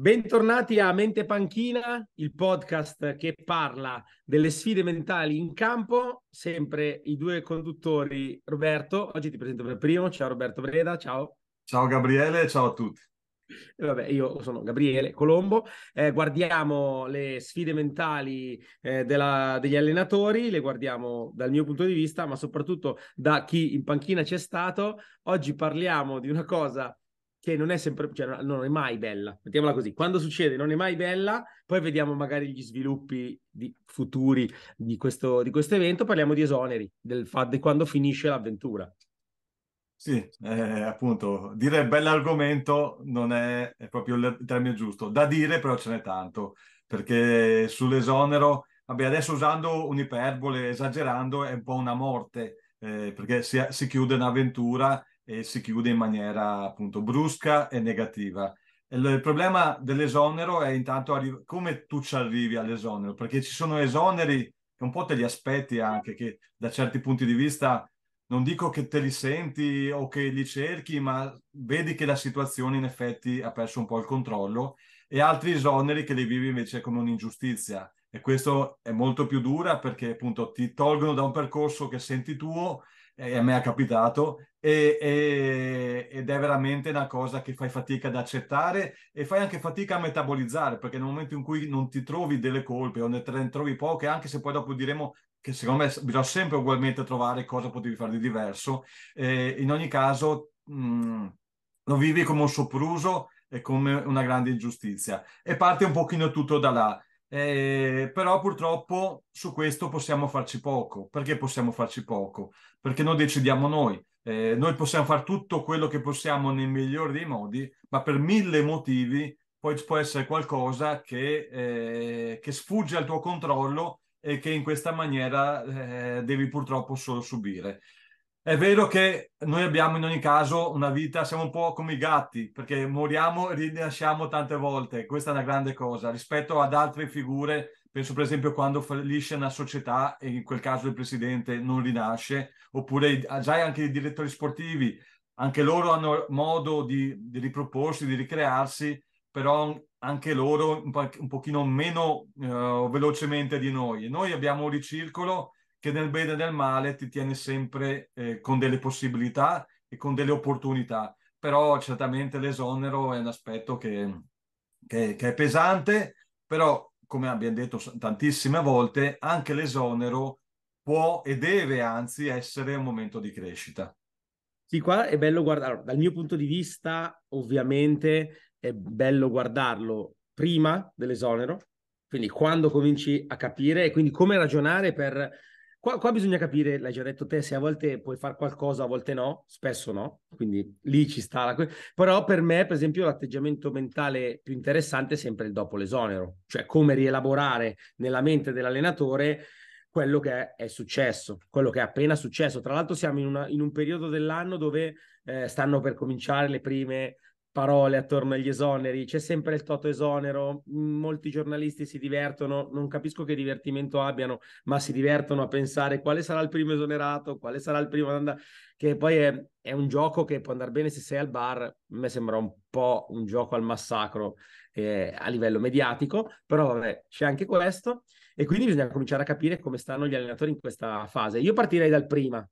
Bentornati a Mente Panchina, il podcast che parla delle sfide mentali in campo, sempre i due conduttori. Roberto, oggi ti presento per primo, ciao Roberto Breda, ciao. Ciao Gabriele, ciao a tutti. E vabbè, io sono Gabriele Colombo, eh, guardiamo le sfide mentali eh, della, degli allenatori, le guardiamo dal mio punto di vista, ma soprattutto da chi in panchina c'è stato. Oggi parliamo di una cosa che non è sempre, cioè non è mai bella, mettiamola così, quando succede non è mai bella, poi vediamo magari gli sviluppi di, futuri di questo, di questo, evento, parliamo di esoneri, del fatto di quando finisce l'avventura. Sì, eh, appunto, dire bell'argomento non è, è proprio il termine giusto, da dire però ce n'è tanto, perché sull'esonero, vabbè adesso usando un'iperbole, esagerando, è un po' una morte, eh, perché si, si chiude un'avventura e si chiude in maniera appunto brusca e negativa. Il problema dell'esonero è intanto arri- come tu ci arrivi all'esonero, perché ci sono esoneri che un po' te li aspetti anche, che da certi punti di vista non dico che te li senti o che li cerchi, ma vedi che la situazione in effetti ha perso un po' il controllo e altri esoneri che li vivi invece come un'ingiustizia. E questo è molto più dura perché appunto ti tolgono da un percorso che senti tuo eh, a me è capitato, e, e, ed è veramente una cosa che fai fatica ad accettare e fai anche fatica a metabolizzare, perché nel momento in cui non ti trovi delle colpe o ne, trovi poche, anche se poi dopo diremo che secondo me bisogna sempre ugualmente trovare cosa potevi fare di diverso, eh, in ogni caso mh, mm, lo vivi come un sopruso e come una grande ingiustizia. E parte un pochino tutto da là. Eh, però purtroppo su questo possiamo farci poco. Perché possiamo farci poco? Perché noi decidiamo noi. Eh, noi possiamo fare tutto quello che possiamo nel migliore dei modi, ma per mille motivi poi può essere qualcosa che, eh, che sfugge al tuo controllo e che in questa maniera eh, devi purtroppo solo subire. È vero che noi abbiamo in ogni caso una vita, siamo un po' come i gatti, perché moriamo e rinasciamo tante volte, questa è una grande cosa, rispetto ad altre figure, penso per esempio quando fallisce una società e in quel caso il presidente non rinasce, oppure già anche i direttori sportivi, anche loro hanno modo di, di riproporsi, di ricrearsi, però anche loro un, po- pochino meno eh, velocemente di noi. Noi abbiamo un ricircolo che nel bene e nel male ti tiene sempre eh, con delle possibilità e con delle opportunità. Però certamente l'esonero è un aspetto che, che, che è pesante, però come abbiamo detto tantissime volte, anche l'esonero può e deve anzi essere un momento di crescita. Sì, qua è bello guardarlo. Dal mio punto di vista, ovviamente, è bello guardarlo prima dell'esonero, quindi quando cominci a capire e quindi come ragionare per Qua, qua, bisogna capire, l'hai già detto te, se a volte puoi fare qualcosa, a volte no, spesso no, quindi lì ci sta. La... Que- però per me, per esempio, l'atteggiamento mentale più interessante è sempre il dopo l'esonero, cioè come rielaborare nella mente dell'allenatore quello che è successo, quello che è appena successo. Tra l'altro siamo in, una, in un periodo dell'anno dove eh, stanno per cominciare le prime parole attorno agli esoneri, c'è sempre il toto esonero, mm, molti giornalisti si divertono, non capisco che divertimento abbiano, ma si divertono a pensare quale sarà il primo esonerato, quale sarà il primo ad andare, che poi è, è un gioco che può andare bene se sei al bar, a me sembra un po' un gioco al massacro eh, a livello mediatico, però vabbè, c'è anche questo e quindi bisogna cominciare a capire come stanno gli allenatori in questa fase. Io partirei dal prima,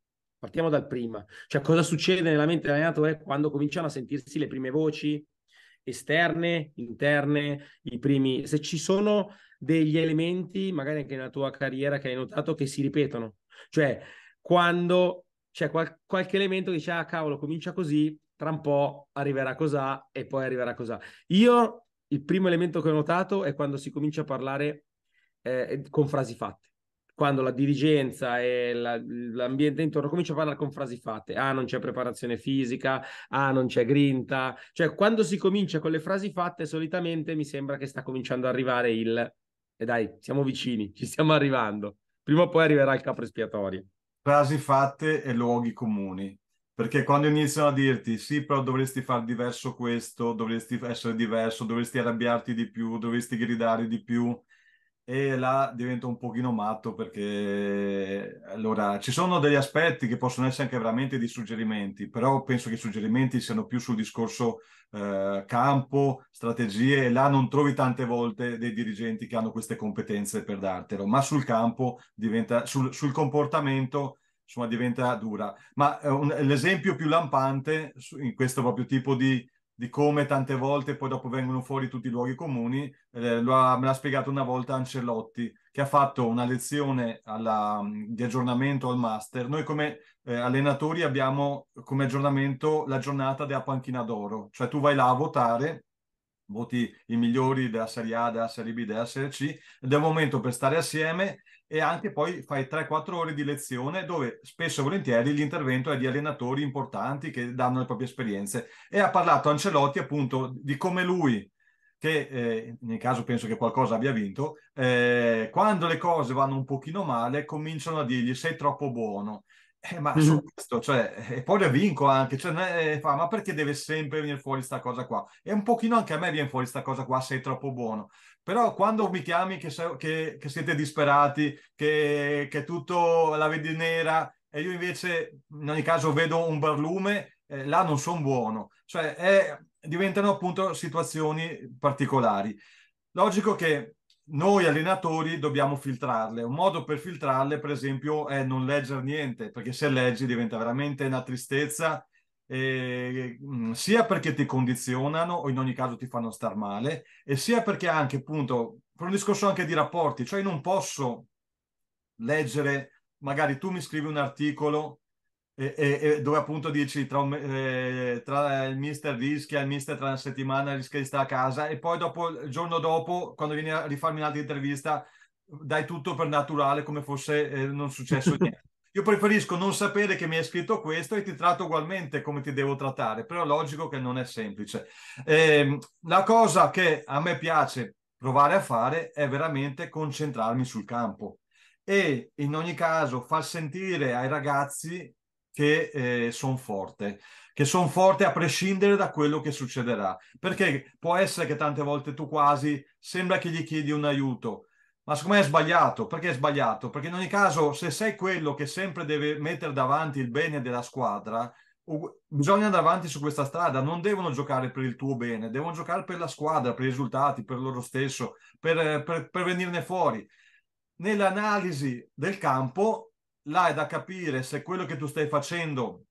Partiamo dal prima, cioè cosa succede nella mente dell'allenatore quando cominciano a sentirsi le prime voci esterne, interne, i primi... Se ci sono degli elementi, magari anche nella tua carriera, che hai notato che si ripetono, cioè quando c'è qual- qualche elemento che dice, ah cavolo, comincia così, tra un po' arriverà cos'ha e poi arriverà cos'ha. Io il primo elemento che ho notato è quando si comincia a parlare eh, con frasi fatte quando la dirigenza e la, l'ambiente intorno comincia a parlare con frasi fatte, ah non c'è preparazione fisica, ah non c'è grinta, cioè quando si comincia con le frasi fatte solitamente mi sembra che sta cominciando ad arrivare il... E eh, dai, siamo vicini, ci stiamo arrivando. Prima o poi arriverà il capo espiatorio. Frasi fatte e luoghi comuni perché quando iniziano a dirti sì, però dovresti fare diverso questo, dovresti essere diverso, dovresti arrabbiarti di più, dovresti gridare di più, e là divento un pochino matto perché allora ci sono degli aspetti che possono essere anche veramente di suggerimenti, però penso che i suggerimenti siano più sul discorso eh, campo, strategie e là non trovi tante volte dei dirigenti che hanno queste competenze per dartelo, ma sul campo diventa sul, sul comportamento insomma diventa dura. Ma eh, un, l'esempio più lampante in questo proprio tipo di di come tante volte poi dopo vengono fuori tutti i luoghi comuni, eh, ha, me l'ha spiegato una volta Ancelotti, che ha fatto una lezione alla, mm, di aggiornamento al master. Noi come eh, allenatori abbiamo come aggiornamento la giornata della panchina d'oro, cioè tu vai là a votare, voti i migliori della Serie A, della Serie B, della Serie C, ed è un momento per stare assieme e anche poi fai 3-4 ore di lezione dove spesso e volentieri l'intervento è di allenatori importanti che danno le proprie esperienze. E ha parlato Ancelotti appunto di come lui, che eh, nel caso penso che qualcosa abbia vinto, eh, quando le cose vanno un pochino male cominciano a dirgli sei troppo buono. Eh, ma su mhm. questo, cioè, e poi le vinco anche, cioè, eh, fa, ma perché deve sempre venire fuori questa cosa qua? E un pochino anche a me viene fuori questa cosa qua, sei troppo buono. Però quando mi chiami che, che, che siete disperati, che, che, tutto la vedi nera e io invece in ogni caso vedo un barlume, eh, là non sono buono. Cioè è, diventano appunto situazioni particolari. Logico che noi allenatori dobbiamo filtrarle. Un modo per filtrarle, per esempio, è non leggere niente, perché se leggi diventa veramente una tristezza eh, sia perché ti condizionano o in ogni caso ti fanno star male, e sia perché anche appunto per un discorso anche di rapporti, cioè non posso leggere, magari tu mi scrivi un articolo e, e, e dove appunto dici tra, un, eh, tra, il mister rischia, il mister tra una settimana rischia di stare a casa e poi dopo, il giorno dopo, quando vieni a rifarmi un'altra intervista, dai tutto per naturale come fosse eh, non successo niente. Io preferisco non sapere che mi hai scritto questo e ti tratto ugualmente come ti devo trattare, però è logico che non è semplice. Eh, la cosa che a me piace provare a fare è veramente concentrarmi sul campo e in ogni caso far sentire ai ragazzi che eh, sono forte, che sono forte a prescindere da quello che succederà. Perché può essere che tante volte tu quasi sembra che gli chiedi un aiuto, ma secondo me è sbagliato. Perché è sbagliato? Perché in ogni caso, se sei quello che sempre deve mettere davanti il bene della squadra, bisogna andare avanti su questa strada. Non devono giocare per il tuo bene, devono giocare per la squadra, per i risultati, per loro stesso, per, eh, per, per venirne fuori. Nell'analisi del campo, là è da capire se quello che tu stai facendo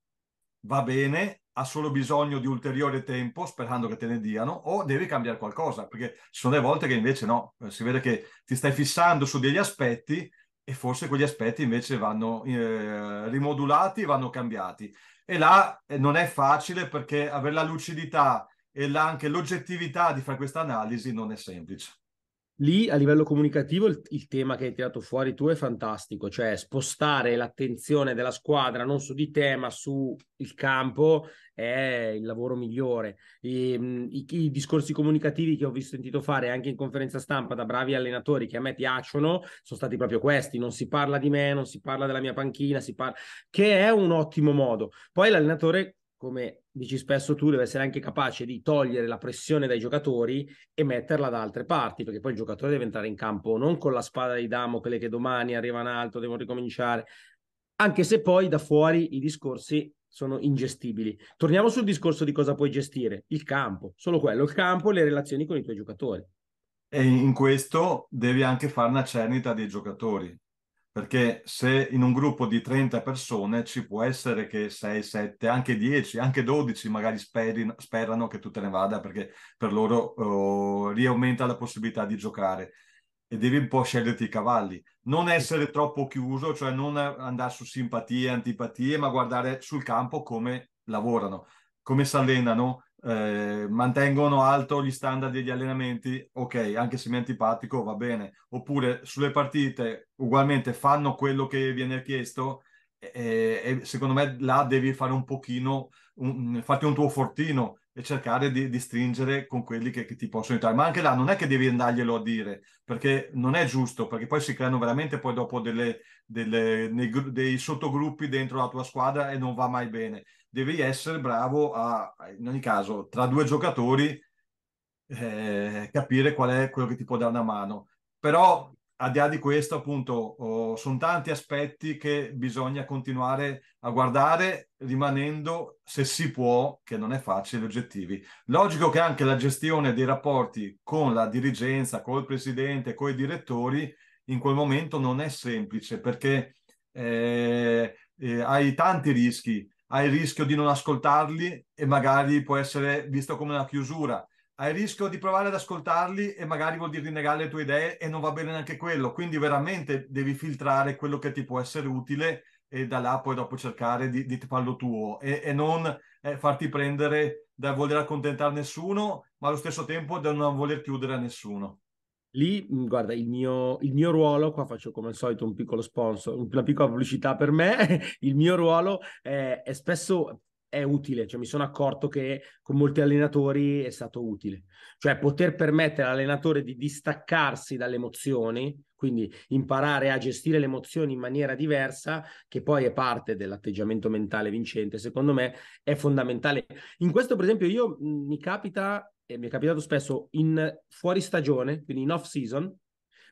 va bene ha solo bisogno di ulteriore tempo sperando che te ne diano o devi cambiare qualcosa perché ci sono delle volte che invece no, eh, si vede che ti stai fissando su degli aspetti e forse quegli aspetti invece vanno eh, rimodulati, vanno cambiati e là eh, non è facile perché avere la lucidità e anche l'oggettività di fare questa analisi non è semplice lì a livello comunicativo il, il, tema che hai tirato fuori tu è fantastico, cioè spostare l'attenzione della squadra non su di te ma sul campo è il lavoro migliore. E, ehm, i, i, discorsi comunicativi che ho visto sentito fare anche in conferenza stampa da bravi allenatori che a me piacciono sono stati proprio questi, non si parla di me, non si parla della mia panchina, si parla... che è un ottimo modo. Poi l'allenatore come dici spesso tu, deve essere anche capace di togliere la pressione dai giocatori e metterla da altre parti, perché poi il giocatore deve entrare in campo non con la spada di Damocle che domani arriva in alto, devono ricominciare, anche se poi da fuori i discorsi sono ingestibili. Torniamo sul discorso di cosa puoi gestire, il campo, solo quello, il campo e le relazioni con i tuoi giocatori. E in questo devi anche fare una cernita dei giocatori, perché se in un gruppo di 30 persone ci può essere che 6, 7, anche 10, anche 12 magari sperino, sperano che tu te ne vada perché per loro oh, riaumenta la possibilità di giocare e devi un po' sceglierti i cavalli. Non essere troppo chiuso, cioè non andare su simpatie, antipatie, ma guardare sul campo come lavorano, come si allenano, eh, mantengono alto gli standard degli allenamenti, ok, anche se mi è antipatico va bene, oppure sulle partite ugualmente fanno quello che viene chiesto e, eh, e secondo me là devi fare un pochino, un, farti un tuo fortino e cercare di, di stringere con quelli che, che, ti possono aiutare. Ma anche là non è che devi andarglielo a dire, perché non è giusto, perché poi si creano veramente poi dopo delle, delle, nei, dei sottogruppi dentro la tua squadra e non va mai bene devi essere bravo a, in ogni caso, tra due giocatori, eh, capire qual è quello che ti può dare una mano. Però, a di là di questo, appunto, oh, sono tanti aspetti che bisogna continuare a guardare, rimanendo, se si può, che non è facile, oggettivi. Logico che anche la gestione dei rapporti con la dirigenza, col presidente, con i direttori, in quel momento non è semplice perché eh, eh, hai tanti rischi hai il rischio di non ascoltarli e magari può essere visto come una chiusura, hai il rischio di provare ad ascoltarli e magari vuol dire rinnegare le tue idee e non va bene neanche quello, quindi veramente devi filtrare quello che ti può essere utile e da là poi dopo cercare di, di farlo tuo e, e non eh, farti prendere da voler accontentare nessuno, ma allo stesso tempo da non voler chiudere a nessuno lì, mhmm, guarda, il mio, il mio, ruolo, qua faccio come al solito un piccolo sponsor, una piccola pubblicità per me, il mio ruolo è, è spesso è utile, cioè mi sono accorto che con molti allenatori è stato utile, cioè poter permettere all'allenatore di distaccarsi dalle emozioni, quindi imparare a gestire le emozioni in maniera diversa, che poi è parte dell'atteggiamento mentale vincente, secondo me è fondamentale. In questo per esempio io mhmm, mi capita e mi è capitato spesso in fuori stagione, quindi in off season,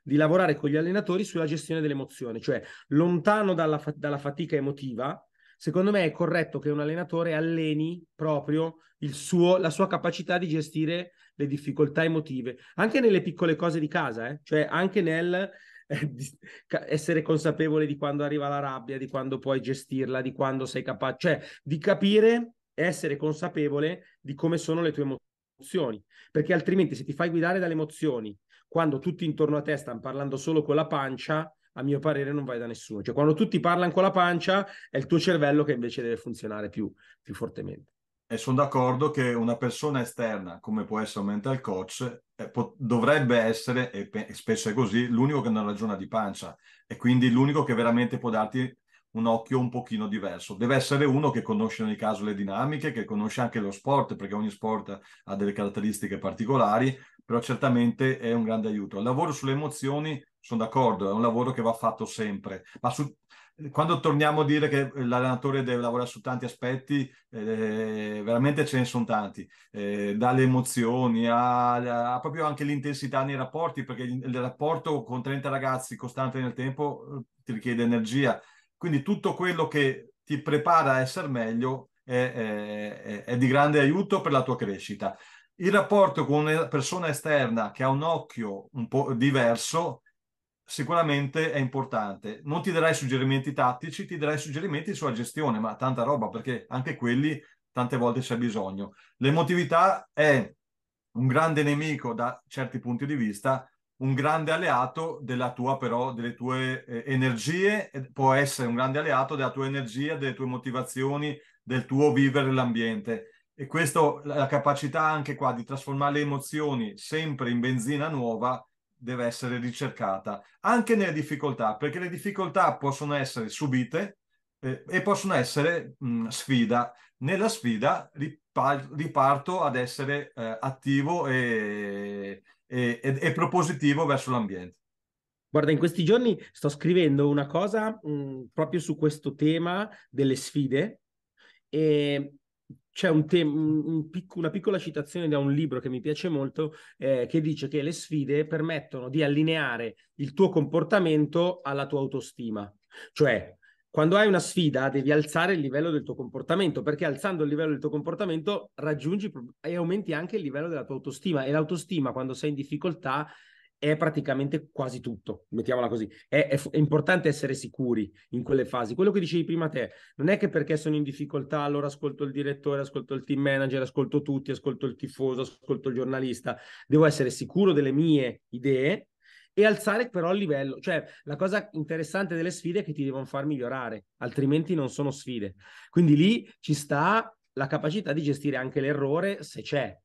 di lavorare con gli allenatori sulla gestione dell'emozione, cioè lontano dalla, fa- dalla fatica emotiva, secondo me è corretto che un allenatore alleni proprio suo, la sua capacità di gestire le difficoltà emotive, anche nelle piccole cose di casa, eh? cioè anche nel eh, essere consapevole di quando arriva la rabbia, di quando puoi gestirla, di quando sei capace, cioè di capire e essere consapevole di come sono le tue emozioni emozioni, perché altrimenti se ti fai guidare dalle emozioni, quando tutti intorno a te stanno parlando solo con la pancia, a mio parere non vai da nessuno. Cioè quando tutti parlano con la pancia è il tuo cervello che invece deve funzionare più, più fortemente. E sono d'accordo che una persona esterna, come può essere un mental coach, eh, po- dovrebbe essere, e, pe- spesso è così, l'unico che non ragiona di pancia e quindi l'unico che veramente può darti un occhio un pochino diverso. Deve essere uno che conosce in ogni caso le dinamiche, che conosce anche lo sport, perché ogni sport ha delle caratteristiche particolari, però certamente è un grande aiuto. Il lavoro sulle emozioni, sono d'accordo, è un lavoro che va fatto sempre, ma su, quando torniamo a dire che l'allenatore deve lavorare su tanti aspetti, eh, veramente ce ne sono tanti, eh, dalle emozioni a, a, proprio anche l'intensità nei rapporti, perché il, il rapporto con 30 ragazzi costante nel tempo eh, ti richiede energia, quindi tutto quello che ti prepara a essere meglio è, è, è di grande aiuto per la tua crescita. Il rapporto con una persona esterna che ha un occhio un po' diverso sicuramente è importante. Non ti darai suggerimenti tattici, ti darai suggerimenti sulla gestione, ma tanta roba perché anche quelli tante volte c'è bisogno. L'emotività è un grande nemico da certi punti di vista, un grande alleato della tua però, delle tue eh, energie, eh, può essere un grande alleato della tua energia, delle tue motivazioni, del tuo vivere l'ambiente. E questo, la capacità anche qua di trasformare le emozioni sempre in benzina nuova deve essere ricercata, anche nelle difficoltà, perché le difficoltà possono essere subite eh, e possono essere mh, mm, sfida. Nella sfida riparto ad essere eh, attivo e, e, e, e propositivo verso l'ambiente. Guarda, in questi giorni sto scrivendo una cosa mh, mm, proprio su questo tema delle sfide e c'è un te- un pic- una piccola citazione da un libro che mi piace molto eh, che dice che le sfide permettono di allineare il tuo comportamento alla tua autostima. Cioè, quando hai una sfida devi alzare il livello del tuo comportamento, perché alzando il livello del tuo comportamento raggiungi e aumenti anche il livello della tua autostima e l'autostima quando sei in difficoltà è praticamente quasi tutto, mettiamola così. È, è, è, importante essere sicuri in quelle fasi. Quello che dicevi prima te, non è che perché sono in difficoltà allora ascolto il direttore, ascolto il team manager, ascolto tutti, ascolto il tifoso, ascolto il giornalista. Devo essere sicuro delle mie idee, e alzare però il livello. Cioè, la cosa interessante delle sfide è che ti devono far migliorare, altrimenti non sono sfide. Quindi lì ci sta la capacità di gestire anche l'errore se c'è.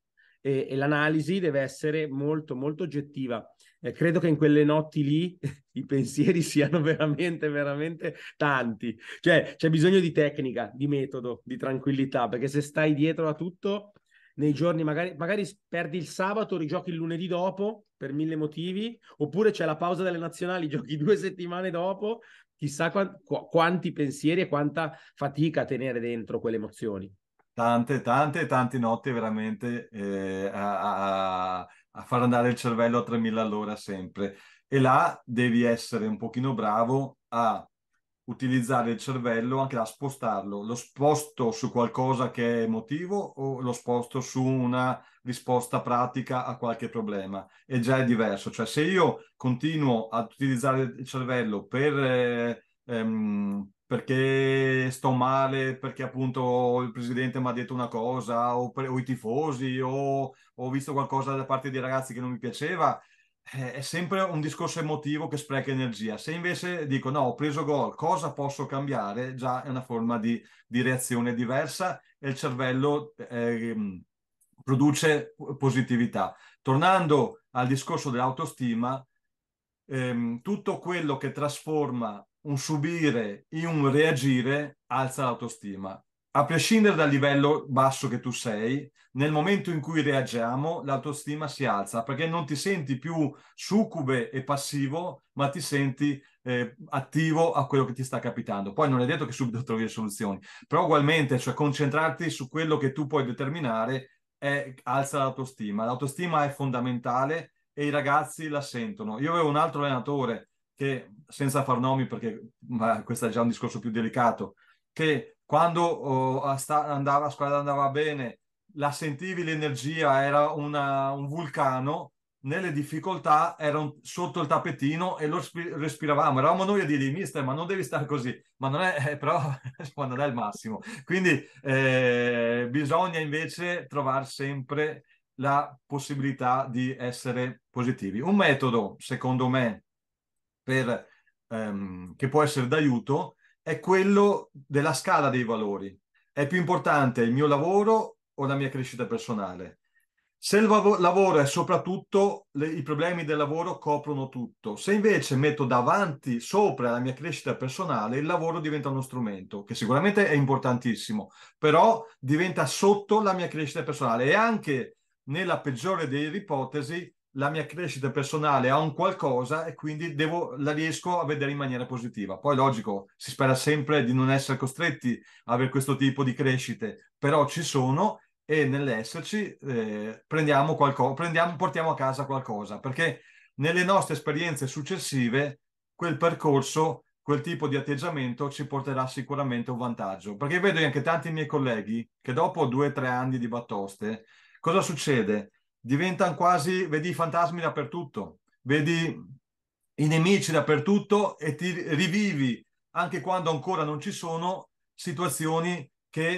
E, e l'analisi deve essere molto, molto oggettiva. Eh, credo che in quelle notti lì i pensieri siano veramente, veramente tanti. Cioè, c'è bisogno di tecnica, di metodo, di tranquillità, perché se stai dietro a tutto, nei giorni magari, magari perdi il sabato, rigiochi il lunedì dopo, per mille motivi, oppure c'è la pausa delle nazionali, giochi due settimane dopo, chissà quanti, pensieri e quanta fatica tenere dentro quelle emozioni. Tante, tante, tante notti veramente eh, a, a, a far andare il cervello a 3000 all'ora sempre. E là devi essere un pochino bravo a utilizzare il cervello anche da spostarlo. Lo sposto su qualcosa che è emotivo o lo sposto su una risposta pratica a qualche problema? E già è diverso. Cioè se io continuo ad utilizzare il cervello per... Eh, ehm, perché sto male, perché appunto il presidente mi ha detto una cosa, o, per, o i tifosi, o ho visto qualcosa da parte dei ragazzi che non mi piaceva, eh, è sempre un discorso emotivo che spreca energia. Se invece dico no, ho preso gol, cosa posso cambiare? Già è una forma di, di reazione diversa e il cervello eh, produce positività. Tornando al discorso dell'autostima, ehm, tutto quello che trasforma un subire in un reagire alza l'autostima a prescindere dal livello basso che tu sei, nel momento in cui reagiamo, l'autostima si alza perché non ti senti più succube e passivo, ma ti senti eh, attivo a quello che ti sta capitando. Poi non è detto che subito trovi le soluzioni, però ugualmente, cioè concentrarti su quello che tu puoi determinare è, alza l'autostima. L'autostima è fondamentale e i ragazzi la sentono. Io avevo un altro allenatore che, senza far nomi perché ma questo è già un discorso più delicato, che quando oh, sta, andava, la squadra andava bene, la sentivi l'energia, era una, un vulcano, nelle difficoltà era sotto il tappetino e lo respiravamo. Eravamo noi a dire, mister, ma non devi stare così, ma non è, eh, però, non è il massimo. Quindi eh, bisogna invece trovare sempre la possibilità di essere positivi. Un metodo, secondo me, per, ehm, che può essere d'aiuto è quello della scala dei valori. È più importante il mio lavoro o la mia crescita personale? Se il lavoro è soprattutto, le, i problemi del lavoro coprono tutto. Se invece metto davanti, sopra la mia crescita personale, il lavoro diventa uno strumento, che sicuramente è importantissimo, però diventa sotto la mia crescita personale. E anche nella peggiore delle ipotesi, la mia crescita personale ha un qualcosa e quindi devo, la riesco a vedere in maniera positiva. Poi, logico, si spera sempre di non essere costretti a avere questo tipo di crescite, però ci sono e nell'esserci eh, prendiamo qualcosa, prendiamo, portiamo a casa qualcosa, perché nelle nostre esperienze successive quel percorso, quel tipo di atteggiamento ci porterà sicuramente un vantaggio. Perché vedo anche tanti miei colleghi che dopo due o tre anni di battoste, cosa succede? diventano quasi, vedi i fantasmi dappertutto, vedi i nemici dappertutto e ti rivivi, anche quando ancora non ci sono, situazioni che,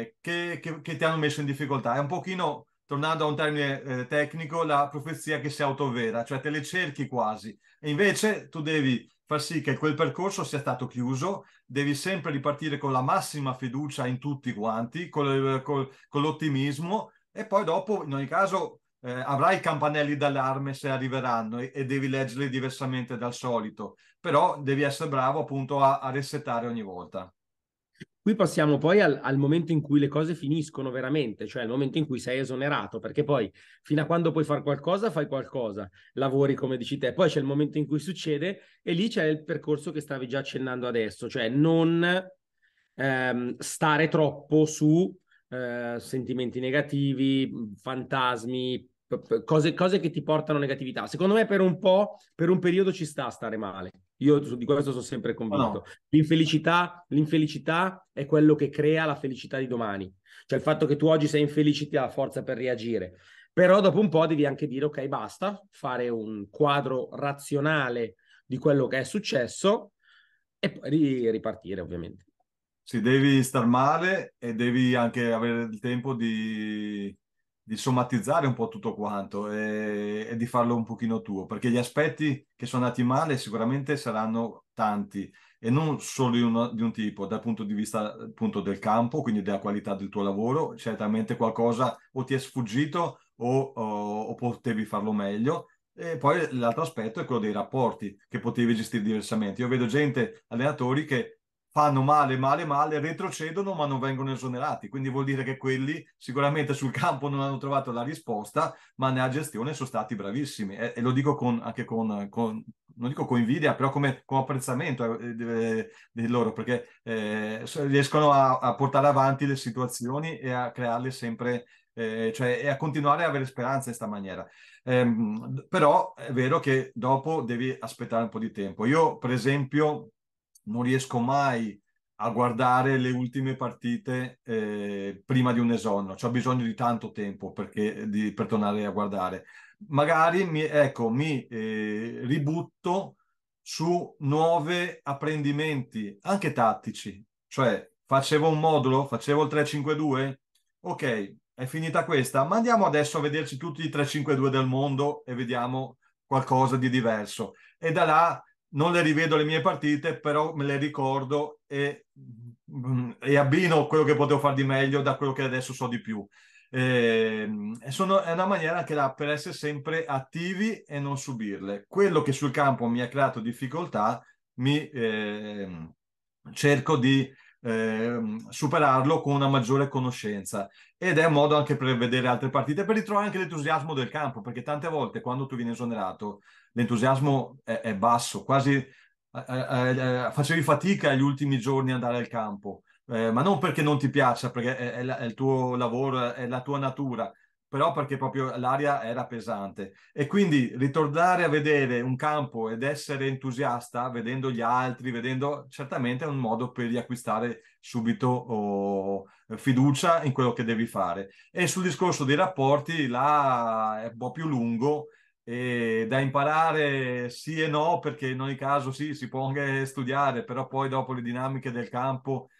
eh, che, che, che ti hanno messo in difficoltà. È un pochino, tornando a un termine eh, tecnico, la profezia che si autovera, cioè te le cerchi quasi. E invece tu devi far sì che quel percorso sia stato chiuso, devi sempre ripartire con la massima fiducia in tutti quanti, con, con, con l'ottimismo e poi dopo in ogni caso eh, avrai i campanelli d'allarme se arriveranno e, e, devi leggerli diversamente dal solito, però devi essere bravo appunto a, a resettare ogni volta. Qui passiamo poi al, al, momento in cui le cose finiscono veramente, cioè al momento in cui sei esonerato, perché poi fino a quando puoi fare qualcosa, fai qualcosa, lavori come dici te, poi c'è il momento in cui succede e lì c'è il percorso che stavi già accennando adesso, cioè non ehm, stare troppo su eh, sentimenti negativi, fantasmi, Cose, cose, che ti portano negatività. Secondo me per un po', per un periodo ci sta a stare male. Io di questo sono sempre convinto. No. L'infelicità, l'infelicità è quello che crea la felicità di domani. Cioè il fatto che tu oggi sei infelice ti ha la forza per reagire. Però dopo un po' devi anche dire ok basta, fare un quadro razionale di quello che è successo e poi ripartire ovviamente. Sì, devi star male e devi anche avere il tempo di, di somatizzare un po' tutto quanto e, e, di farlo un pochino tuo, perché gli aspetti che sono andati male sicuramente saranno tanti e non solo di, uno, di un tipo, dal punto di vista appunto del campo, quindi della qualità del tuo lavoro, certamente qualcosa o ti è sfuggito o, o, o potevi farlo meglio, e poi l'altro aspetto è quello dei rapporti che potevi gestire diversamente. Io vedo gente, allenatori che fanno male, male, male, retrocedono ma non vengono esonerati. Quindi vuol dire che quelli sicuramente sul campo non hanno trovato la risposta, ma nella gestione sono stati bravissimi. E, e lo dico con, anche con, con, non dico con invidia, però come, con apprezzamento eh, di loro, perché eh, riescono a, a, portare avanti le situazioni e a crearle sempre. Eh, cioè, e a continuare a avere speranza in questa maniera. Ehm, però è vero che dopo devi aspettare un po' di tempo. Io, per esempio, non riesco mai a guardare le ultime partite eh, prima di un esonero, cioè ho bisogno di tanto tempo perché, di, per tornare a guardare. Magari mi, ecco, mi eh, ributto su nuovi apprendimenti, anche tattici, cioè facevo un modulo, facevo il 3-5-2, ok, è finita questa, ma andiamo adesso a vederci tutti i 3-5-2 del mondo e vediamo qualcosa di diverso. E da là non le rivedo le mie partite, però me le ricordo e, mm, e abbino quello che potevo fare di meglio da quello che adesso so di più. Eh, sono, è una maniera anche dà per essere sempre attivi e non subirle. Quello che sul campo mi ha creato difficoltà, mi eh, cerco di eh, superarlo con una maggiore conoscenza ed è un modo anche per vedere altre partite, per ritrovare anche l'entusiasmo del campo, perché tante volte quando tu vieni esonerato l'entusiasmo è, è basso, quasi eh, eh, eh, eh facevi fatica agli ultimi giorni ad andare al campo, eh, ma non perché non ti piaccia, perché è, è, è il tuo lavoro, è la tua natura, però perché proprio l'aria era pesante. E quindi ritornare a vedere un campo ed essere entusiasta, vedendo gli altri, vedendo, certamente è un modo per riacquistare subito oh, fiducia in quello che devi fare. E sul discorso dei rapporti, là è un po' più lungo e da imparare sì e no, perché in ogni caso sì, si può anche studiare, però poi dopo le dinamiche del campo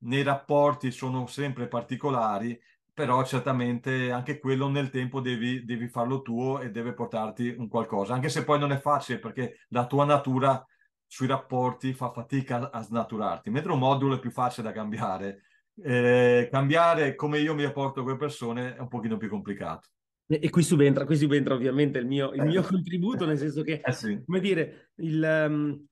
nei rapporti sono sempre particolari, però certamente anche quello nel tempo devi, devi farlo tuo e deve portarti un qualcosa, anche se poi non è facile perché la tua natura sui rapporti fa fatica a snaturarti, mentre un modulo è più facile da cambiare. Eh, cambiare come io mi rapporto con le persone è un pochino più complicato. E qui subentra, qui subentra ovviamente il mio, il eh. mio contributo, nel senso che, eh sì. come dire, il, um,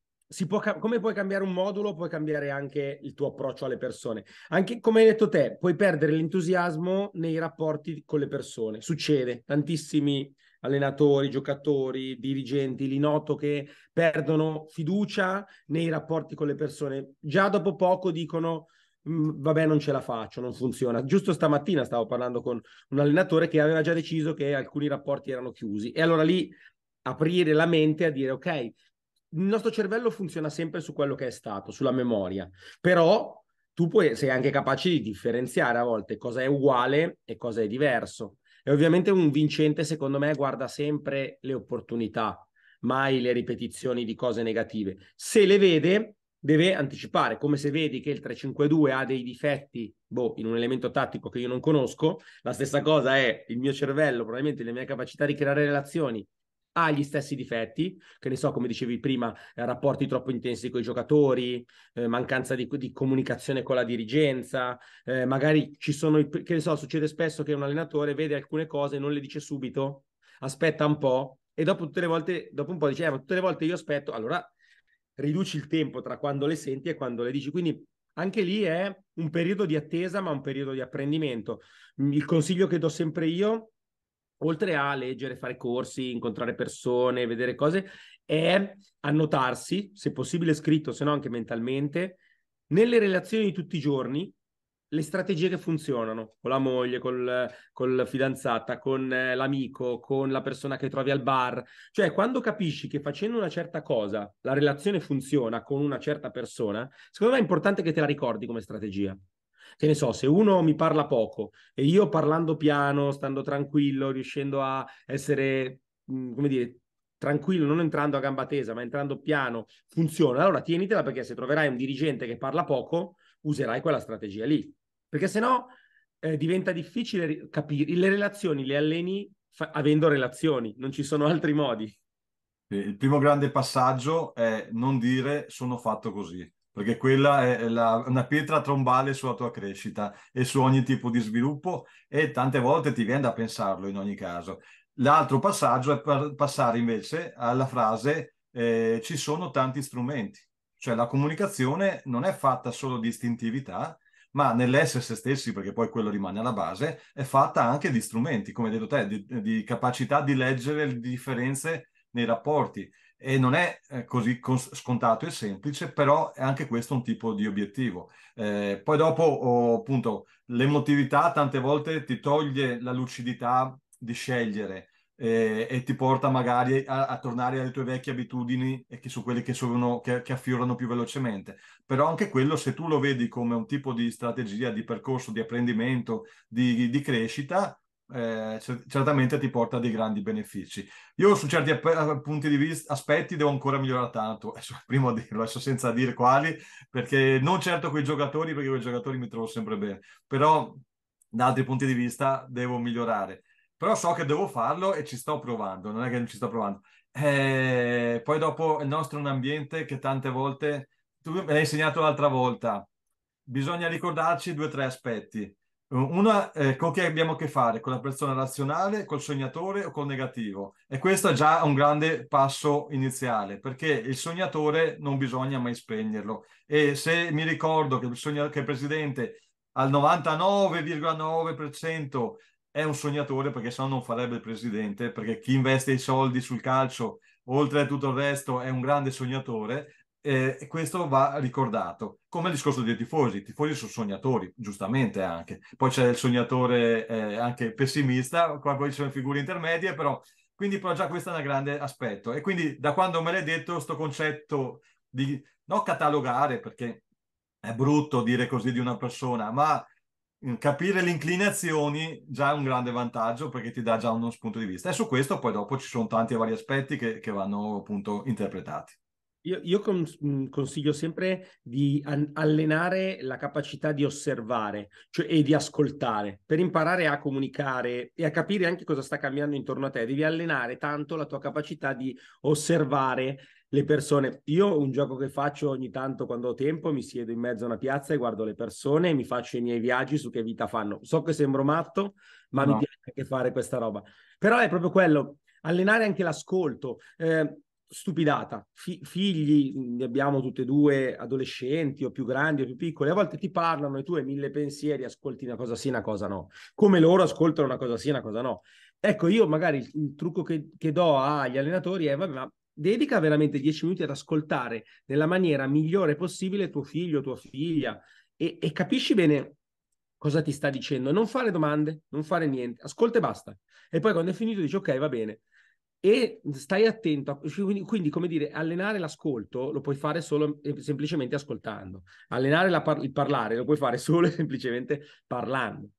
può, come puoi cambiare un modulo, puoi cambiare anche il tuo approccio alle persone. Anche come hai detto te, puoi perdere l'entusiasmo nei rapporti con le persone. Succede, tantissimi allenatori, giocatori, dirigenti, li noto che perdono fiducia nei rapporti con le persone. Già dopo poco dicono Mm, vabbè non ce la faccio, non funziona. Giusto stamattina stavo parlando con un allenatore che aveva già deciso che alcuni rapporti erano chiusi e allora lì aprire la mente a dire ok, il nostro cervello funziona sempre su quello che è stato, sulla memoria, però tu puoi, sei anche capace di differenziare a volte cosa è uguale e cosa è diverso. E ovviamente un vincente secondo me guarda sempre le opportunità, mai le ripetizioni di cose negative. Se le vede, deve anticipare, come se vedi che il 352 ha dei difetti boh, in un elemento tattico che io non conosco, la stessa cosa è il mio cervello, probabilmente la mia capacità di creare relazioni ha gli stessi difetti, che ne so, come dicevi prima, eh, rapporti troppo intensi con i giocatori, eh, mancanza di, di, comunicazione con la dirigenza, eh, magari ci sono, i, che ne so, succede spesso che un allenatore vede alcune cose e non le dice subito, aspetta un po' e dopo tutte le volte, dopo un po' dice, eh, ma tutte le volte io aspetto, allora riduci il tempo tra quando le senti e quando le dici. Quindi anche lì è un periodo di attesa, ma un periodo di apprendimento. Mm, il consiglio che do sempre io, oltre a leggere, fare corsi, incontrare persone, vedere cose, è annotarsi, se possibile scritto, se no anche mentalmente, nelle relazioni di tutti i giorni, le strategie che funzionano con la moglie, col, col fidanzata, con eh, l'amico, con la persona che trovi al bar. Cioè, quando capisci che facendo una certa cosa la relazione funziona con una certa persona, secondo me è importante che te la ricordi come strategia. Che ne so, se uno mi parla poco e io parlando piano, stando tranquillo, riuscendo a essere, mm, come dire, tranquillo, non entrando a gamba tesa, ma entrando piano, funziona, allora tienitela perché se troverai un dirigente che parla poco, userai quella strategia lì perché sennò eh, diventa difficile capire. Le relazioni le alleni fa- avendo relazioni, non ci sono altri modi. Eh, il primo grande passaggio è non dire sono fatto così, perché quella è la, una pietra trombale sulla tua crescita e su ogni tipo di sviluppo e tante volte ti viene da pensarlo in ogni caso. L'altro passaggio è per passare invece alla frase eh, ci sono tanti strumenti, cioè la comunicazione non è fatta solo di istintività, ma nell'essere se stessi, perché poi quello rimane alla base, è fatta anche di strumenti, come hai detto te, di, di capacità di leggere le differenze nei rapporti. E non è eh, così scontato e semplice, però è anche questo un tipo di obiettivo. Eh, poi dopo, oh, appunto, l'emotività tante volte ti toglie la lucidità di scegliere, eh, e ti porta magari a, a, tornare alle tue vecchie abitudini e che su quelle che, sono, che, che affiorano più velocemente. Però anche quello, se tu lo vedi come un tipo di strategia, di percorso, di apprendimento, di, di crescita, eh, certamente ti porta dei grandi benefici. Io su certi app- punti di vista, aspetti devo ancora migliorare tanto, adesso primo a dirlo, adesso senza dire quali, perché non certo quei giocatori, perché quei giocatori mi trovo sempre bene, però da altri punti di vista devo migliorare però so che devo farlo e ci sto provando, non è che non ci sto provando. Eh, poi dopo il nostro è un ambiente che tante volte, tu me l'hai insegnato l'altra volta, bisogna ricordarci due o tre aspetti. Una, eh, con chi abbiamo a che fare, con la persona razionale, col sognatore o col negativo. E questo è già un grande passo iniziale, perché il sognatore non bisogna mai spegnerlo. E se mi ricordo che il, sogna- che il presidente al 99,9% è un sognatore perché sennò non farebbe il presidente, perché chi investe i soldi sul calcio, oltre a tutto il resto, è un grande sognatore eh, e questo va ricordato. Come il discorso dei tifosi, i tifosi sono sognatori, giustamente anche. Poi c'è il sognatore eh, anche pessimista, qua poi ci sono figure intermedie, però... Quindi però già questo è un grande aspetto. E quindi da quando me l'hai detto questo concetto di non catalogare, perché è brutto dire così di una persona, ma Mm, capire le inclinazioni già è un grande vantaggio perché ti dà già uno spunto di vista. E su questo poi dopo ci sono tanti vari aspetti che, che vanno appunto interpretati. Io, io mm, consiglio sempre di allenare la capacità di osservare cioè, e di ascoltare per imparare a comunicare e a capire anche cosa sta cambiando intorno a te. Devi allenare tanto la tua capacità di osservare le persone. Io un gioco che faccio ogni tanto quando ho tempo, mi siedo in mezzo a una piazza e guardo le persone e mi faccio i miei viaggi su che vita fanno. So che sembro matto, ma no. mi piace anche fare questa roba. Però è proprio quello, allenare anche l'ascolto. Eh, stupidata, Fi- figli, mm, ne abbiamo tutte e due, adolescenti o più grandi o più piccoli, a volte ti parlano e tu hai mille pensieri, ascolti una cosa sì, una cosa no, come loro ascoltano una cosa sì, una cosa no. Ecco, io magari il, il trucco che, che do agli allenatori è, vabbè, ma dedica veramente dieci minuti ad ascoltare nella maniera migliore possibile tuo figlio, tua figlia e, e capisci bene cosa ti sta dicendo. Non fare domande, non fare niente, ascolta e basta. E poi quando è finito dici ok, va bene. E stai attento, a, quindi, quindi, come dire, allenare l'ascolto lo puoi fare solo e eh, semplicemente ascoltando, allenare par- il parlare lo puoi fare solo e semplicemente parlando.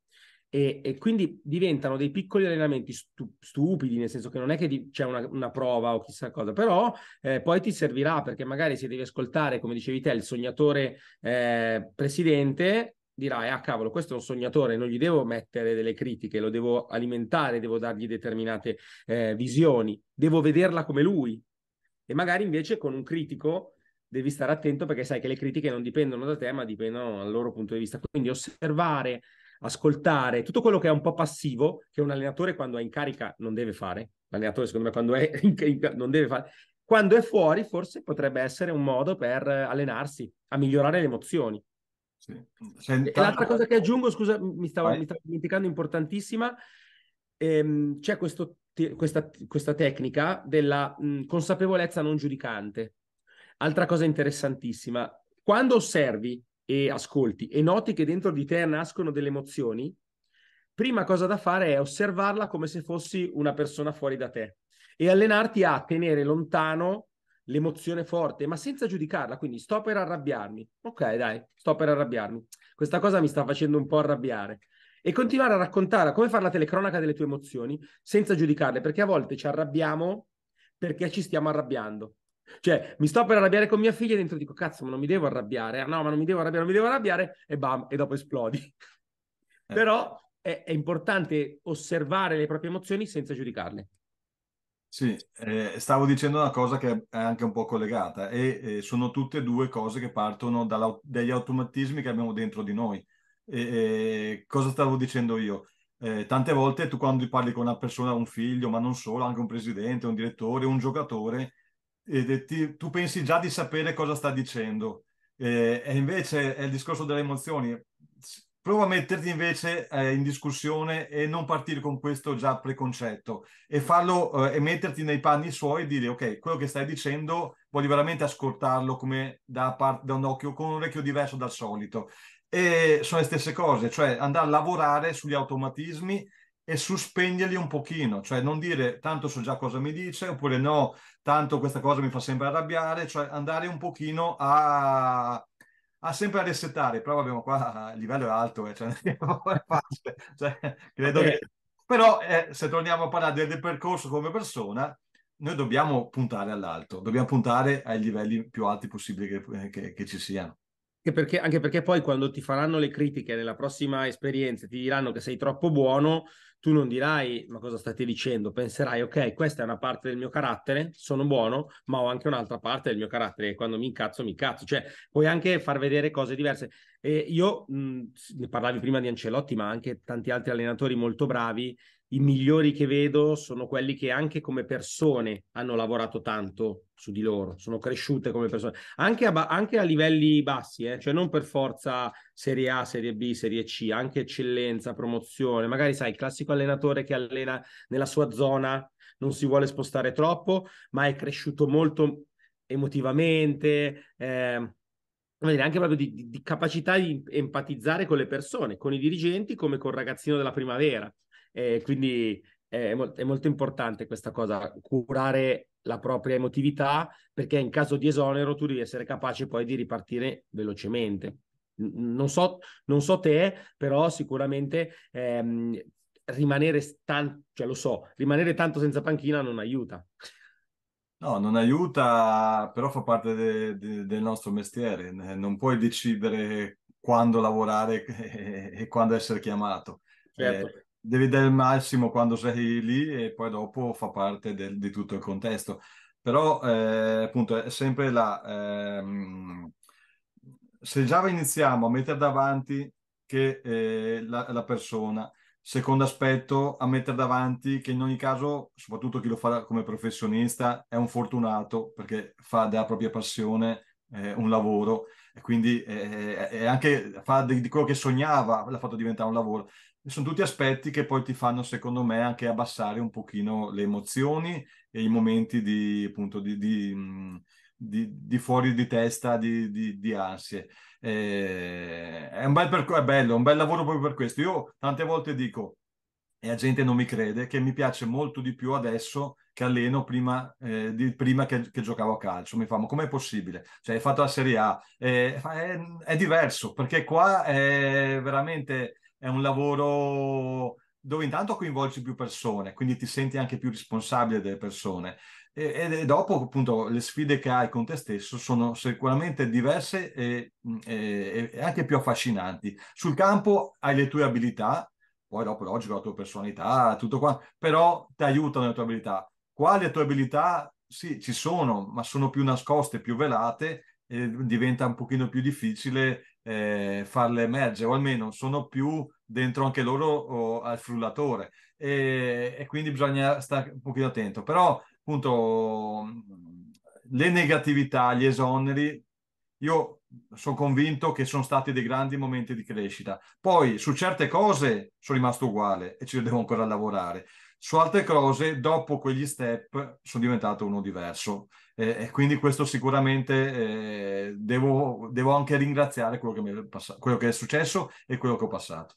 E, e, quindi diventano dei piccoli allenamenti stu- stupidi, nel senso che non è che di- c'è una, una, prova o chissà cosa, però eh, poi ti servirà perché magari se devi ascoltare, come dicevi te, il sognatore eh, presidente, dirai, ah cavolo, questo è un sognatore, non gli devo mettere delle critiche, lo devo alimentare, devo dargli determinate eh, visioni, devo vederla come lui. E magari invece con un critico devi stare attento perché sai che le critiche non dipendono da te, ma dipendono dal loro punto di vista. Quindi osservare ascoltare tutto quello che è un po' passivo, che un allenatore quando è in carica non deve fare. L'allenatore, secondo me, quando è in carica non deve fare. Quando è fuori, forse potrebbe essere un modo per allenarsi a migliorare le emozioni. Sì. Senta... L'altra cosa che aggiungo, scusa, mi stavo, mi stavo dimenticando, importantissima, ehm, c'è questo, questa, questa, tecnica della mh, consapevolezza non giudicante. Altra cosa interessantissima, quando osservi e ascolti e noti che dentro di te nascono delle emozioni, prima cosa da fare è osservarla come se fossi una persona fuori da te e allenarti a tenere lontano l'emozione forte, ma senza giudicarla. Quindi sto per arrabbiarmi. Ok, dai, sto per arrabbiarmi. Questa cosa mi sta facendo un po' arrabbiare. E continuare a raccontare come fare la telecronaca delle tue emozioni senza giudicarle, perché a volte ci arrabbiamo perché ci stiamo arrabbiando. Cioè, mi sto per arrabbiare con mia figlia e dentro dico, cazzo, ma non mi devo arrabbiare. Ah, no, ma non mi devo arrabbiare, non mi devo arrabbiare. E bam, e dopo esplodi. Eh. Però è, è, importante osservare le proprie emozioni senza giudicarle. Sì, eh, stavo dicendo una cosa che è anche un po' collegata e eh, sono tutte e due cose che partono dagli automatismi che abbiamo dentro di noi. E, cosa stavo dicendo io? Eh, tante volte tu quando parli con una persona, un figlio, ma non solo, anche un presidente, un direttore, un giocatore, e ti, tu pensi già di sapere cosa sta dicendo eh, e invece è il discorso delle emozioni. Prova a metterti invece eh, in discussione e non partire con questo già preconcetto e farlo eh, e metterti nei panni suoi e dire ok, quello che stai dicendo voglio veramente ascoltarlo come da, part- da un occhio con un orecchio diverso dal solito. E sono le stesse cose, cioè andare a lavorare sugli automatismi e sospenderli un pochino, cioè non dire tanto so già cosa mi dice oppure no, tanto questa cosa mi fa sempre arrabbiare, cioè andare un pochino a, a sempre a resettare, però abbiamo qua il livello è alto, eh, cioè, è facile, cioè, credo okay. che... però eh, se torniamo a parlare del, del percorso come persona, noi dobbiamo puntare all'alto, dobbiamo puntare ai livelli più alti possibili che, eh, che, che ci siano. Anche perché, anche perché, poi quando ti faranno le critiche nella prossima esperienza ti diranno che sei troppo buono, tu non dirai ma cosa state dicendo, penserai ok, questa è una parte del mio carattere, sono buono, ma ho anche un'altra parte del mio carattere e quando mi incazzo mi incazzo, cioè puoi anche far vedere cose diverse. E io mh, ne parlavi prima di Ancelotti, ma anche tanti altri allenatori molto bravi i migliori che vedo sono quelli che anche come persone hanno lavorato tanto su di loro, sono cresciute come persone, anche a, ba- anche a livelli bassi, eh? cioè non per forza Serie A, Serie B, Serie C, anche eccellenza, promozione, magari sai, il classico allenatore che allena nella sua zona, non si vuole spostare troppo, ma è cresciuto molto emotivamente, eh, anche proprio di, di, capacità di empatizzare con le persone, con i dirigenti come col ragazzino della primavera eh, quindi è, mo- è molto importante questa cosa, curare la propria emotività perché in caso di esonero tu devi essere capace poi di ripartire velocemente. Non so, non so te, però sicuramente ehm, rimanere, stan- cioè lo so, rimanere tanto senza panchina non aiuta. No, non aiuta, però fa parte de- de- del nostro mestiere. Eh, non puoi decidere quando lavorare e, e quando essere chiamato. Eh, certo. Eh, devi dare il massimo quando sei lì e poi dopo fa parte del, di tutto il contesto. Però eh, appunto è sempre la... Ehm, se già iniziamo a mettere davanti che eh, la, la, persona, secondo aspetto a mettere davanti che in ogni caso, soprattutto chi lo fa come professionista, è un fortunato perché fa della propria passione eh, un lavoro e quindi è eh, eh, eh, anche fa di quello che sognava l'ha fatto diventare un lavoro sono tutti aspetti che poi ti fanno, secondo me, anche abbassare un pochino le emozioni e i momenti di, appunto, di, di, mhmm, di fuori di testa, di, ansie. Eh, è un bel percorso, è bello, un bel lavoro proprio per questo. Io tante volte dico, e la gente non mi crede, che mi piace molto di più adesso che alleno prima, eh, di, prima che, che, giocavo a calcio. Mi fa, ma com'è possibile? Cioè, hai fatto la Serie A, eh, è, è, diverso, perché qua è veramente è un lavoro dove intanto coinvolgi più persone, quindi ti senti anche più responsabile delle persone. E, e dopo, appunto, le sfide che hai con te stesso sono sicuramente diverse mm, e, e, e anche più affascinanti. Sul campo hai le tue abilità, poi dopo logico la tua personalità, tutto qua, però ti aiutano le tue abilità. Qua le tue abilità, sì, ci sono, ma sono più nascoste, più velate e diventa un pochino più difficile eh, farle emergere, o almeno sono più dentro anche loro o, al frullatore. E, e, quindi bisogna stare un pochino attento. Però, appunto, le negatività, gli esoneri, io sono convinto che sono stati dei grandi momenti di crescita. Poi, su certe cose sono rimasto uguale e ci devo ancora lavorare. Su altre cose, dopo quegli step, sono diventato uno diverso e quindi questo sicuramente eh, devo, devo, anche ringraziare quello che, è passato, quello che è successo e quello che ho passato.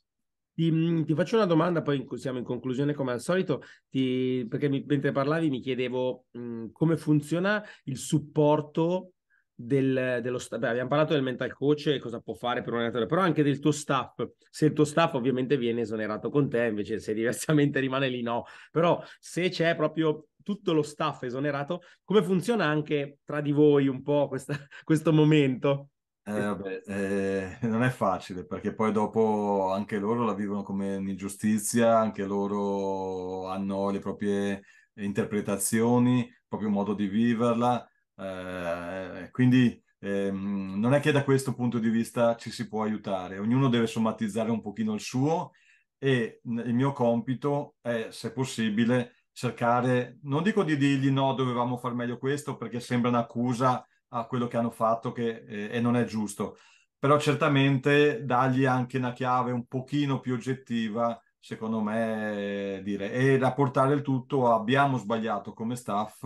Ti, mm, ti, faccio una domanda, poi siamo in conclusione come al solito, ti, perché mi, mentre parlavi mi chiedevo mh, mm, come funziona il supporto del, dello staff. Abbiamo parlato del mental coach e cosa può fare per un allenatore, però anche del tuo staff. Se il tuo staff ovviamente viene esonerato con te, invece se diversamente rimane lì no. Però se c'è proprio tutto lo staff esonerato, come funziona anche tra di voi un po' questa, questo momento? Eh, vabbè, eh, non è facile perché poi dopo anche loro la vivono come un'ingiustizia, anche loro hanno le proprie interpretazioni, il proprio modo di viverla, eh, quindi ehm, non è che da questo punto di vista ci si può aiutare, ognuno deve somatizzare un pochino il suo e il mio compito è, se possibile, cercare, non dico di dirgli no, dovevamo far meglio questo perché sembra un'accusa a quello che hanno fatto che, eh, e non è giusto, però certamente dargli anche una chiave un pochino più oggettiva, secondo me, eh, dire, e rapportare il tutto abbiamo sbagliato come staff,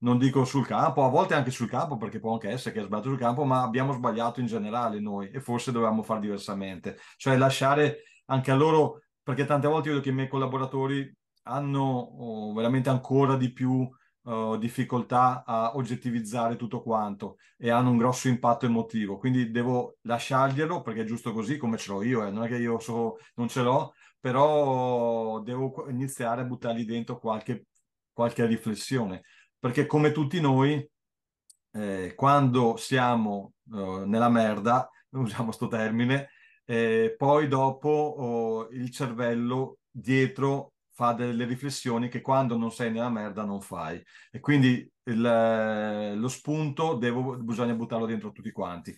non dico sul campo, a volte anche sul campo, perché può anche essere che ha sbagliato sul campo, ma abbiamo sbagliato in generale noi e forse dovevamo fare diversamente, cioè lasciare anche a loro, perché tante volte io vedo che i miei collaboratori hanno oh, veramente ancora di più uh, difficoltà a oggettivizzare tutto quanto e hanno un grosso impatto emotivo. Quindi devo lasciarglielo perché è giusto così come ce l'ho io, eh. non è che io so, non ce l'ho, però devo iniziare a buttargli dentro qualche, qualche riflessione. Perché come tutti noi, eh, quando siamo eh, nella merda, usiamo questo termine, eh, poi dopo oh, il cervello dietro fa delle riflessioni che quando non sei nella merda non fai. E quindi il, lo spunto devo, bisogna buttarlo dentro tutti quanti.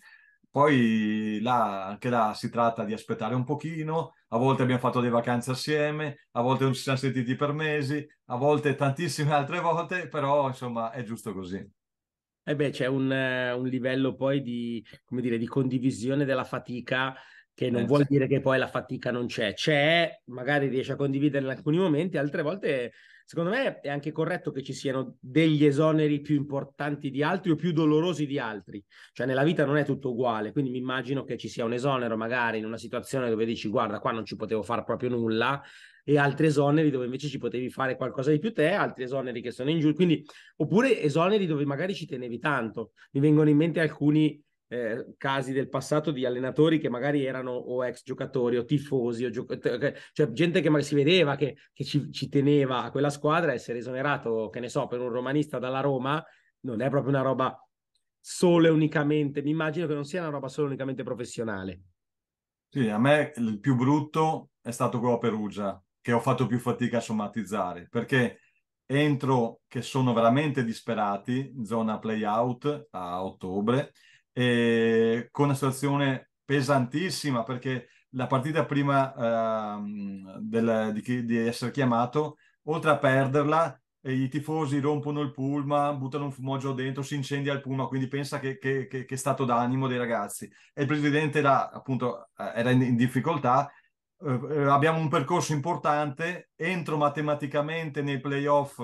Poi là, anche là si tratta di aspettare un pochino, a volte abbiamo fatto delle vacanze assieme, a volte non ci siamo sentiti per mesi, a volte tantissime altre volte, però insomma è giusto così. E eh beh, c'è un, eh, un livello poi di, come dire, di condivisione della fatica che non eh, vuol dire che poi la fatica non c'è, c'è, magari riesce a condividere in alcuni momenti, altre volte secondo me è anche corretto che ci siano degli esoneri più importanti di altri o più dolorosi di altri, cioè nella vita non è tutto uguale, quindi mi immagino che ci sia un esonero magari in una situazione dove dici guarda qua non ci potevo fare proprio nulla e altri esoneri dove invece ci potevi fare qualcosa di più te, altri esoneri che sono in giù, quindi oppure esoneri dove magari ci tenevi tanto, mi vengono in mente alcuni eh, casi del passato di allenatori che magari erano o ex giocatori o tifosi, o giocatori, cioè gente che si vedeva che, che ci, ci, teneva a quella squadra, essere esonerato, che ne so, per un romanista dalla Roma, non è proprio una roba solo e unicamente, mi immagino che non sia una roba solo e unicamente professionale. Sì, a me il più brutto è stato quello a Perugia, che ho fatto più fatica a somatizzare, perché entro che sono veramente disperati, zona play out a ottobre, eh, con una situazione pesantissima perché la partita prima eh, del, di, di, essere chiamato, oltre a perderla, eh, i tifosi rompono il pullman, buttano un fumogeno dentro, si incendia il pullman, quindi pensa che, che, che, che stato d'animo dei ragazzi. E il presidente era, appunto, eh, era in, in difficoltà, eh, eh, abbiamo un percorso importante, entro matematicamente nei playoff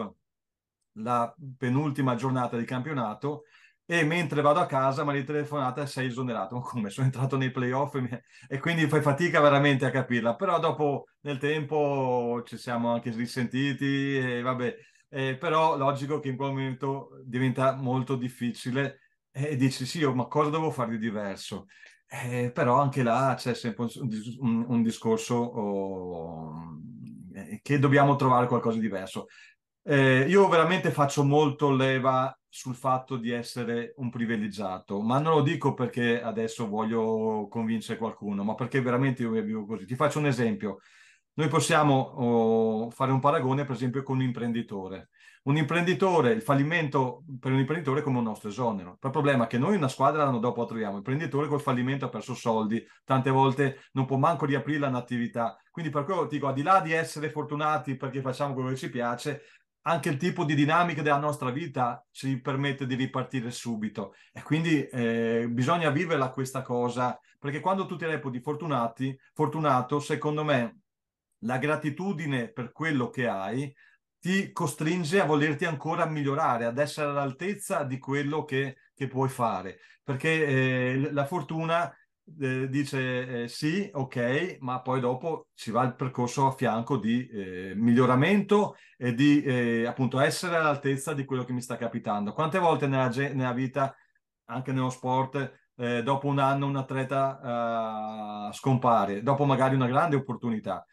la penultima giornata di campionato e mentre vado a casa mi telefonata sei esonerato, ma come sono entrato nei playoff e, mi... e, quindi fai fatica veramente a capirla, però dopo nel tempo ci siamo anche risentiti e vabbè, eh, però logico che in quel momento diventa molto difficile e dici sì, io, oh, ma cosa devo fare di diverso? Eh, però anche là c'è sempre un, un discorso oh, che dobbiamo trovare qualcosa di diverso. Eh, io veramente faccio molto leva sul fatto di essere un privilegiato, ma non lo dico perché adesso voglio convincere qualcuno, ma perché veramente io vivo così. Ti faccio un esempio. Noi possiamo oh, fare un paragone, per esempio, con un imprenditore. Un imprenditore, il fallimento per un imprenditore è come un nostro esonero. Il problema è che noi una squadra l'anno dopo la troviamo. imprenditore col fallimento ha perso soldi, tante volte non può manco riaprire un'attività. Quindi per quello dico, al di là di essere fortunati perché facciamo quello che ci piace, anche il tipo di dinamica della nostra vita ci permette di ripartire subito e quindi eh, bisogna viverla questa cosa perché quando tu ti reputi fortunati, fortunato, secondo me la gratitudine per quello che hai ti costringe a volerti ancora migliorare, ad essere all'altezza di quello che, che puoi fare, perché eh, la fortuna eh, dice eh, sì, ok, ma poi dopo ci va il percorso a fianco di eh, miglioramento e di eh, appunto essere all'altezza di quello che mi sta capitando. Quante volte nella, nella vita, anche nello sport, eh, dopo un anno un atleta ah, scompare, dopo magari una grande opportunità?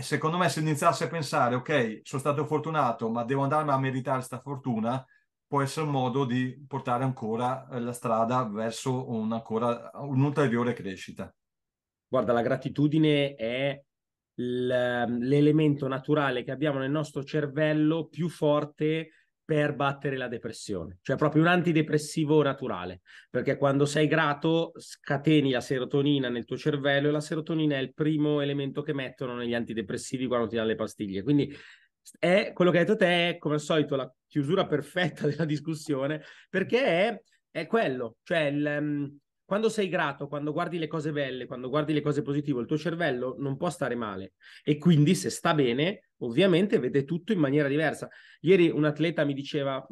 secondo me se iniziasse a pensare, ok, sono stato fortunato, ma devo andarmi a meritare questa fortuna, può essere un modo di portare ancora eh, la strada verso ancora, un'ulteriore crescita. Guarda, la gratitudine è l'elemento naturale che abbiamo nel nostro cervello più forte per battere la depressione, cioè proprio un antidepressivo naturale, perché quando sei grato scateni la serotonina nel tuo cervello e la serotonina è il primo elemento che mettono negli antidepressivi quando ti danno le pastiglie, quindi è quello che hai detto te, è, come al solito, la chiusura perfetta della discussione, perché è, è quello, cioè il, um, quando sei grato, quando guardi le cose belle, quando guardi le cose positive, il tuo cervello non può stare male e quindi se sta bene, ovviamente vede tutto in maniera diversa. Ieri un atleta mi diceva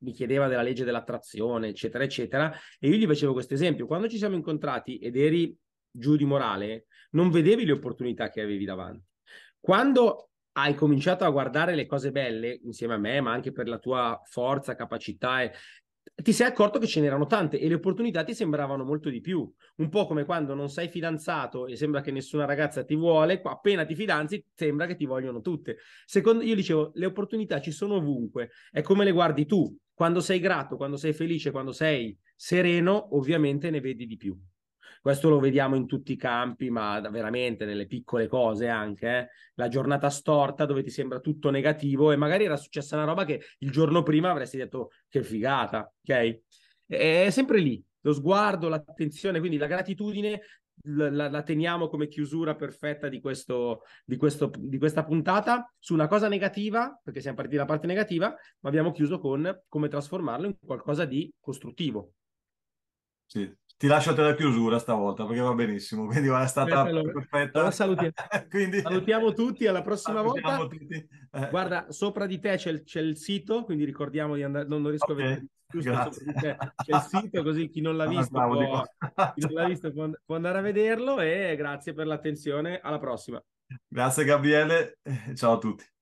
mi chiedeva della legge dell'attrazione, eccetera, eccetera, e io gli facevo questo esempio. Quando ci siamo incontrati ed eri giù di morale, non vedevi le opportunità che avevi davanti. Quando hai cominciato a guardare le cose belle insieme a me, ma anche per la tua forza, capacità e, ti sei accorto che ce n'erano tante e le opportunità ti sembravano molto di più. Un po' come quando non sei fidanzato e sembra che nessuna ragazza ti vuole, appena ti fidanzi sembra che ti vogliono tutte. Secondo, io dicevo, le opportunità ci sono ovunque, è come le guardi tu. Quando sei grato, quando sei felice, quando sei sereno, ovviamente ne vedi di più. Questo lo vediamo in tutti i campi, ma veramente nelle piccole cose anche. Eh? La giornata storta dove ti sembra tutto negativo e magari era successa una roba che il giorno prima avresti detto che figata, ok? È sempre lì, lo sguardo, l'attenzione, quindi la gratitudine la, la, teniamo come chiusura perfetta di, questo, di, questo, di, questa puntata su una cosa negativa, perché siamo partiti dalla parte negativa, ma abbiamo chiuso con come trasformarlo in qualcosa di costruttivo. Sì, ti lascio te la chiusura stavolta perché va benissimo, quindi è stata perfetto, perfetta. Allora salutiamo. quindi... salutiamo. tutti, alla prossima salutiamo volta. Eh. Guarda, sopra di te c'è il, c'è il, sito, quindi ricordiamo di andare, non, non riesco okay. a vedere. c'è il sito così chi non l'ha visto, può, chi non l'ha visto può, può andare a vederlo e grazie per l'attenzione, alla prossima. Grazie Gabriele, ciao a tutti.